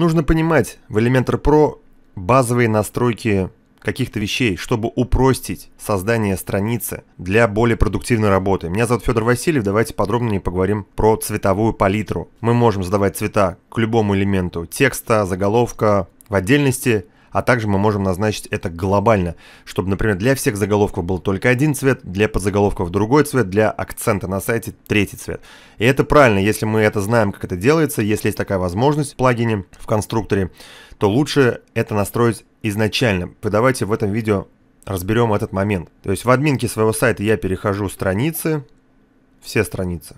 Нужно понимать в Elementor Pro базовые настройки каких-то вещей, чтобы упростить создание страницы для более продуктивной работы. Меня зовут Федор Васильев, давайте подробнее поговорим про цветовую палитру. Мы можем задавать цвета к любому элементу текста, заголовка, в отдельности – а также мы можем назначить это глобально, чтобы, например, для всех заголовков был только один цвет, для подзаголовков другой цвет, для акцента на сайте третий цвет. И это правильно, если мы это знаем, как это делается, если есть такая возможность в плагине, в конструкторе, то лучше это настроить изначально. Давайте в этом видео разберем этот момент. То есть в админке своего сайта я перехожу страницы, все страницы.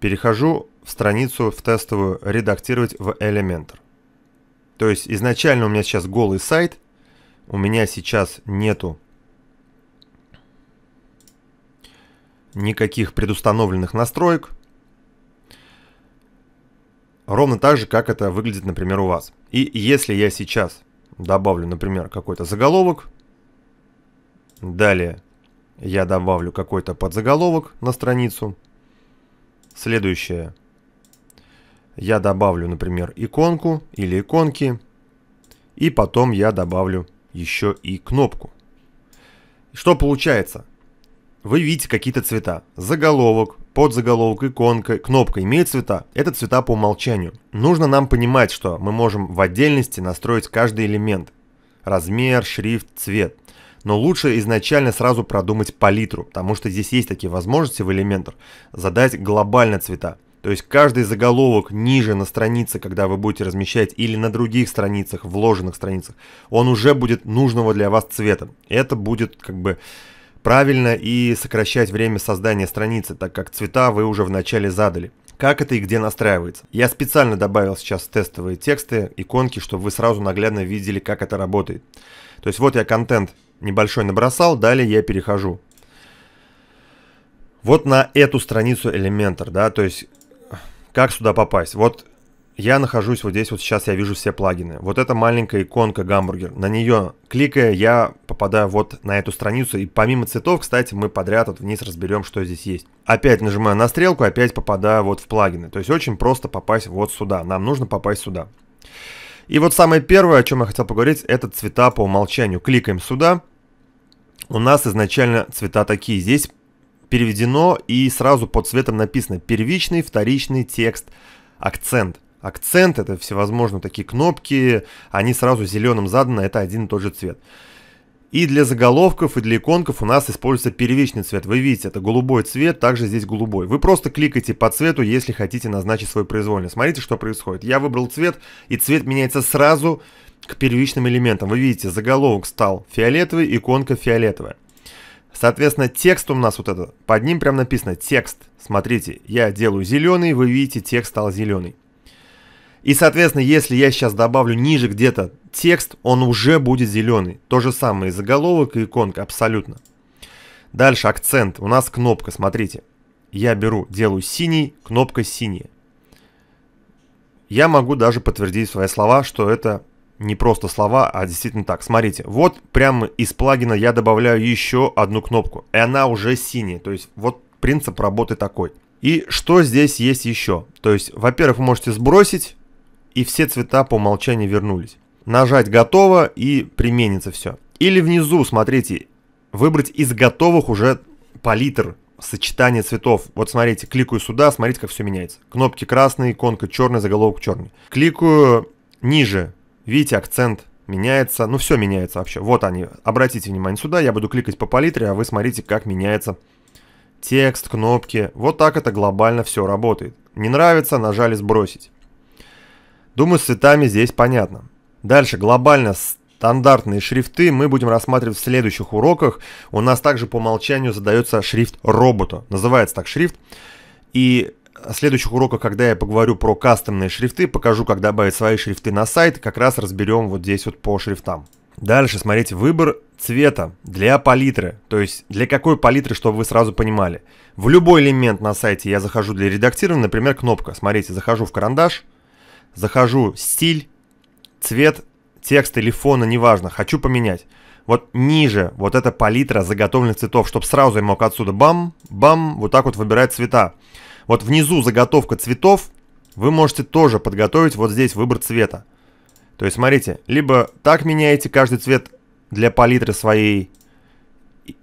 Перехожу в страницу в тестовую «Редактировать в Elementor». То есть изначально у меня сейчас голый сайт, у меня сейчас нету никаких предустановленных настроек. Ровно так же, как это выглядит, например, у вас. И если я сейчас добавлю, например, какой-то заголовок, далее я добавлю какой-то подзаголовок на страницу, следующее я добавлю, например, иконку или иконки, и потом я добавлю еще и кнопку. Что получается? Вы видите какие-то цвета. Заголовок, подзаголовок, иконка, кнопка имеют цвета. Это цвета по умолчанию. Нужно нам понимать, что мы можем в отдельности настроить каждый элемент. Размер, шрифт, цвет. Но лучше изначально сразу продумать палитру, потому что здесь есть такие возможности в элементах задать глобально цвета. То есть каждый заголовок ниже на странице, когда вы будете размещать, или на других страницах, вложенных страницах, он уже будет нужного для вас цвета. Это будет как бы правильно и сокращать время создания страницы, так как цвета вы уже вначале задали. Как это и где настраивается? Я специально добавил сейчас тестовые тексты, иконки, чтобы вы сразу наглядно видели, как это работает. То есть вот я контент небольшой набросал, далее я перехожу. Вот на эту страницу Elementor, да, то есть как сюда попасть? Вот я нахожусь вот здесь, вот сейчас я вижу все плагины. Вот эта маленькая иконка гамбургер. На нее кликая, я попадаю вот на эту страницу. И помимо цветов, кстати, мы подряд вот вниз разберем, что здесь есть. Опять нажимаю на стрелку, опять попадаю вот в плагины. То есть очень просто попасть вот сюда. Нам нужно попасть сюда. И вот самое первое, о чем я хотел поговорить, это цвета по умолчанию. Кликаем сюда. У нас изначально цвета такие. Здесь переведено и сразу под цветом написано первичный, вторичный текст, акцент. Акцент это всевозможные такие кнопки, они сразу зеленым заданы, а это один и тот же цвет. И для заголовков, и для иконков у нас используется первичный цвет. Вы видите, это голубой цвет, также здесь голубой. Вы просто кликаете по цвету, если хотите назначить свой произвольный. Смотрите, что происходит. Я выбрал цвет, и цвет меняется сразу к первичным элементам. Вы видите, заголовок стал фиолетовый, иконка фиолетовая. Соответственно, текст у нас вот этот, под ним прям написано текст. Смотрите, я делаю зеленый, вы видите, текст стал зеленый. И, соответственно, если я сейчас добавлю ниже где-то текст, он уже будет зеленый. То же самое и заголовок, и иконка, абсолютно. Дальше акцент. У нас кнопка, смотрите. Я беру, делаю синий, кнопка синяя. Я могу даже подтвердить свои слова, что это не просто слова, а действительно так. Смотрите, вот прямо из плагина я добавляю еще одну кнопку, и она уже синяя. То есть вот принцип работы такой. И что здесь есть еще? То есть, во-первых, вы можете сбросить, и все цвета по умолчанию вернулись. Нажать «Готово» и применится все. Или внизу, смотрите, выбрать из готовых уже палитр, сочетание цветов. Вот смотрите, кликаю сюда, смотрите, как все меняется. Кнопки красные, иконка черная, заголовок черный. Кликаю ниже, Видите, акцент меняется, ну все меняется вообще. Вот они, обратите внимание сюда, я буду кликать по палитре, а вы смотрите, как меняется текст, кнопки. Вот так это глобально все работает. Не нравится, нажали сбросить. Думаю, с цветами здесь понятно. Дальше, глобально стандартные шрифты мы будем рассматривать в следующих уроках. У нас также по умолчанию задается шрифт роботу. Называется так шрифт. И Э, следующих уроках, когда я поговорю про кастомные шрифты, покажу, как добавить свои шрифты на сайт, как раз разберем вот здесь вот по шрифтам. Дальше, смотрите, выбор цвета для палитры, то есть для какой палитры, чтобы вы сразу понимали. В любой элемент на сайте я захожу для редактирования, например, кнопка. Смотрите, захожу в карандаш, захожу стиль, цвет, текст или фона, ну, неважно, хочу поменять. Вот ниже вот эта палитра заготовленных цветов, чтобы сразу я мог отсюда бам, бам, вот так вот выбирать цвета. Вот внизу заготовка цветов, вы можете тоже подготовить вот здесь выбор цвета. То есть, смотрите, либо так меняете каждый цвет для палитры своей,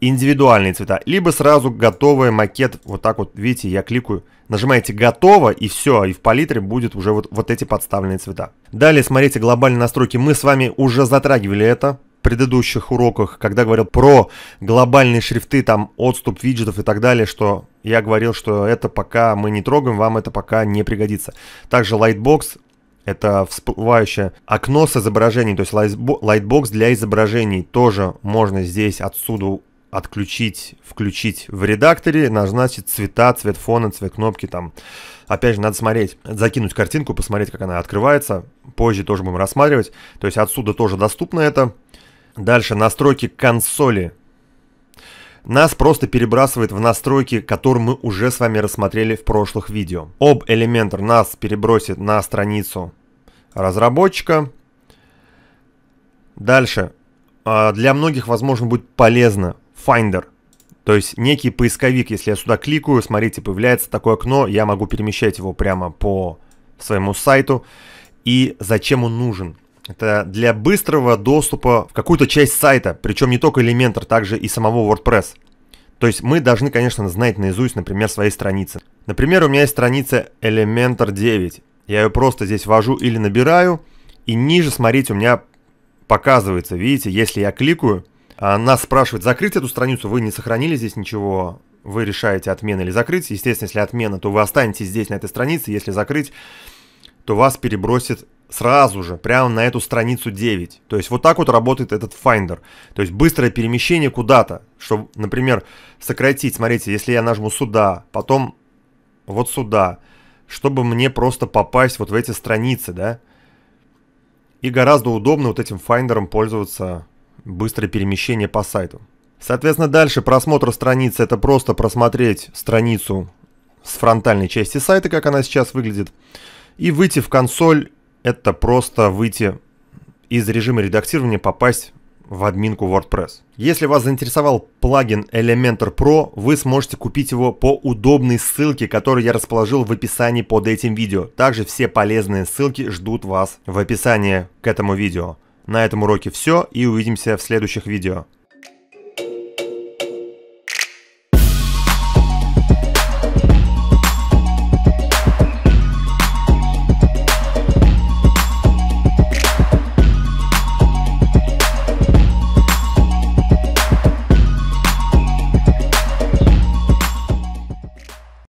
индивидуальные цвета, либо сразу готовый макет, вот так вот, видите, я кликаю, нажимаете «Готово» и все, и в палитре будет уже вот, вот эти подставленные цвета. Далее смотрите глобальные настройки, мы с вами уже затрагивали это, предыдущих уроках, когда говорил про глобальные шрифты, там отступ виджетов и так далее, что я говорил, что это пока мы не трогаем, вам это пока не пригодится. Также Lightbox это всплывающее окно с изображений, то есть Lightbox для изображений тоже можно здесь отсюда отключить, включить в редакторе, назначить цвета, цвет фона, цвет кнопки там. Опять же, надо смотреть, закинуть картинку, посмотреть, как она открывается. Позже тоже будем рассматривать. То есть отсюда тоже доступно это. Дальше настройки консоли. Нас просто перебрасывает в настройки, которые мы уже с вами рассмотрели в прошлых видео. Об Elementor нас перебросит на страницу разработчика. Дальше. А, для многих, возможно, будет полезно Finder. То есть некий поисковик, если я сюда кликаю, смотрите, появляется такое окно, я могу перемещать его прямо по своему сайту. И зачем он нужен? Это для быстрого доступа в какую-то часть сайта, причем не только Elementor, также и самого WordPress. То есть мы должны, конечно, знать наизусть, например, свои страницы. Например, у меня есть страница Elementor 9. Я ее просто здесь ввожу или набираю, и ниже, смотрите, у меня показывается, видите, если я кликаю, она а спрашивает, закрыть эту страницу, вы не сохранили здесь ничего, вы решаете отмена или закрыть. Естественно, если отмена, то вы останетесь здесь на этой странице, если закрыть, то вас перебросит сразу же, прямо на эту страницу 9. То есть вот так вот работает этот Finder. То есть быстрое перемещение куда-то, чтобы, например, сократить. Смотрите, если я нажму сюда, потом вот сюда, чтобы мне просто попасть вот в эти страницы, да. И гораздо удобно вот этим Finder пользоваться быстрое перемещение по сайту. Соответственно, дальше просмотр страницы – это просто просмотреть страницу с фронтальной части сайта, как она сейчас выглядит, и выйти в консоль это просто выйти из режима редактирования, попасть в админку WordPress. Если вас заинтересовал плагин Elementor Pro, вы сможете купить его по удобной ссылке, которую я расположил в описании под этим видео. Также все полезные ссылки ждут вас в описании к этому видео. На этом уроке все и увидимся в следующих видео.